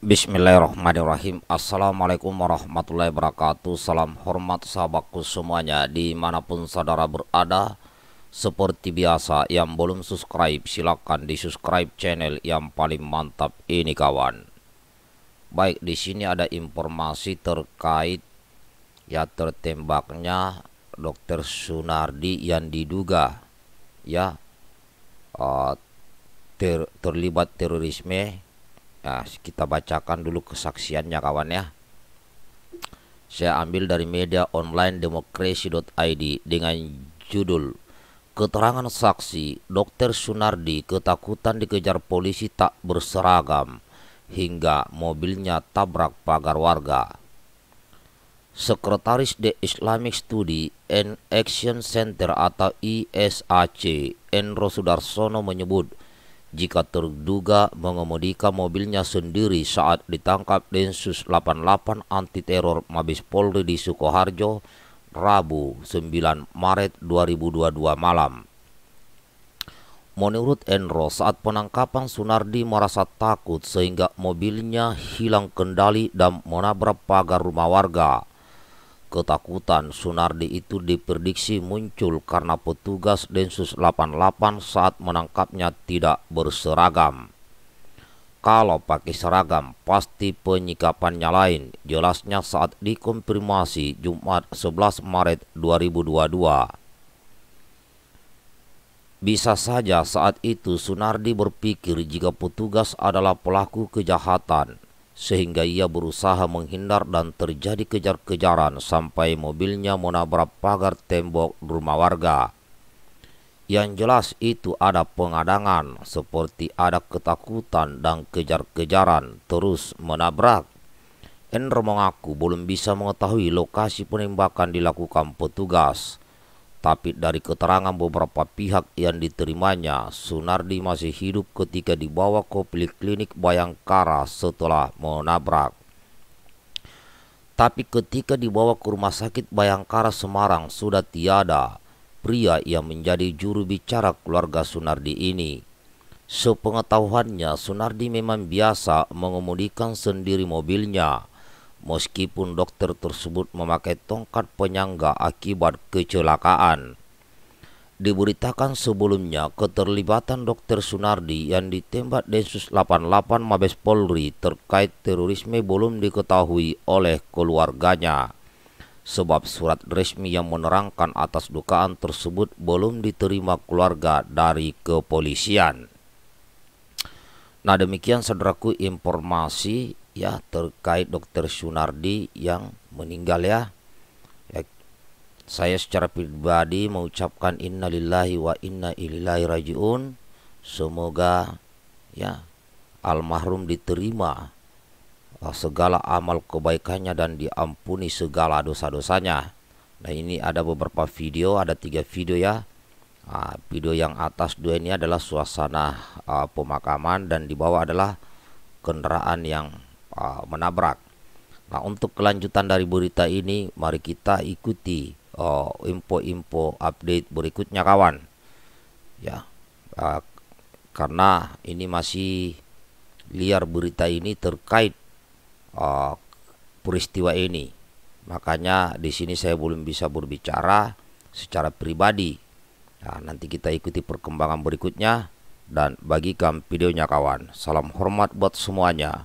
Bismillahirrahmanirrahim Assalamualaikum warahmatullahi wabarakatuh Salam hormat sahabatku semuanya Dimanapun saudara berada Seperti biasa yang belum subscribe Silahkan di subscribe channel yang paling mantap ini kawan Baik di sini ada informasi terkait Ya tertembaknya Dokter Sunardi yang diduga Ya uh, ter, Terlibat terorisme Ya, kita bacakan dulu kesaksiannya kawan ya. Saya ambil dari media online demokrasi.id dengan judul Keterangan saksi Dokter Sunardi ketakutan dikejar polisi tak berseragam hingga mobilnya tabrak pagar warga. Sekretaris The Islamic Study and Action Center atau ISAC, Enro Sudarsono menyebut jika terduga mengemudikan mobilnya sendiri saat ditangkap Densus 88 anti teror Mabes Polri di Sukoharjo Rabu 9 Maret 2022 malam. Menurut Enro, saat penangkapan Sunardi merasa takut sehingga mobilnya hilang kendali dan menabrak pagar rumah warga. Ketakutan Sunardi itu diprediksi muncul karena petugas Densus 88 saat menangkapnya tidak berseragam. Kalau pakai seragam, pasti penyikapannya lain. Jelasnya saat dikonfirmasi Jumat 11 Maret 2022. Bisa saja saat itu Sunardi berpikir jika petugas adalah pelaku kejahatan sehingga ia berusaha menghindar dan terjadi kejar-kejaran sampai mobilnya menabrak pagar tembok rumah warga. Yang jelas itu ada pengadangan seperti ada ketakutan dan kejar-kejaran terus menabrak. Enro mengaku belum bisa mengetahui lokasi penembakan dilakukan petugas. Tapi dari keterangan beberapa pihak yang diterimanya, Sunardi masih hidup ketika dibawa ke poliklinik Bayangkara setelah menabrak. Tapi ketika dibawa ke rumah sakit Bayangkara Semarang sudah tiada pria yang menjadi juru bicara keluarga Sunardi ini. Sepengetahuannya Sunardi memang biasa mengemudikan sendiri mobilnya meskipun dokter tersebut memakai tongkat penyangga akibat kecelakaan. Diberitakan sebelumnya keterlibatan dokter Sunardi yang ditembak Densus 88 Mabes Polri terkait terorisme belum diketahui oleh keluarganya. Sebab surat resmi yang menerangkan atas dukaan tersebut belum diterima keluarga dari kepolisian. Nah demikian saudaraku informasi ya terkait dokter Sunardi yang meninggal ya. ya saya secara pribadi mengucapkan innalillahi wa inna ilaihi rajiun. Semoga ya almarhum diterima uh, segala amal kebaikannya dan diampuni segala dosa-dosanya. Nah ini ada beberapa video, ada tiga video ya. Nah, video yang atas dua ini adalah suasana uh, pemakaman dan di bawah adalah kendaraan yang Ah, menabrak. Nah, untuk kelanjutan dari berita ini, mari kita ikuti oh, info-info uh, update berikutnya kawan. Ya. Uh, karena ini masih liar berita ini terkait uh, peristiwa ini. Makanya di sini saya belum bisa berbicara secara pribadi. Nah, nanti kita ikuti perkembangan berikutnya dan bagikan videonya kawan. Salam hormat buat semuanya.